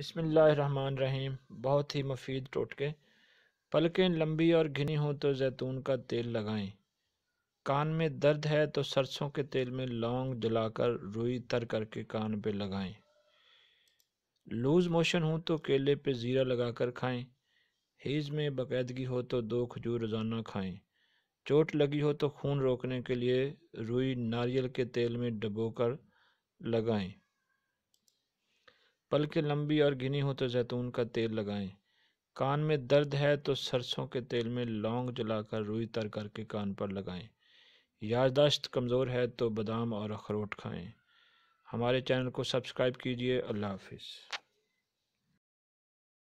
बिसमीम बहुत ही मुफीद टोटके पलकें लंबी और घिनी हों तो जैतून का तेल लगाएं कान में दर्द है तो सरसों के तेल में लौंग जलाकर रुई तर करके कान पे लगाएं लूज़ मोशन हो तो केले पे ज़ीरा लगाकर खाएं हीज़ में बाकायदगी हो तो दो खजूर रोज़ाना खाएं चोट लगी हो तो खून रोकने के लिए रुई नारियल के तेल में कर लगाएं पलकें लंबी और घिनी हो तो जैतून का तेल लगाएं कान में दर्द है तो सरसों के तेल में लौंग जलाकर रुई तर करके कान पर लगाएं याददाश्त कमज़ोर है तो बादाम और अखरोट खाएं हमारे चैनल को सब्सक्राइब कीजिए अल्लाह हाफिज़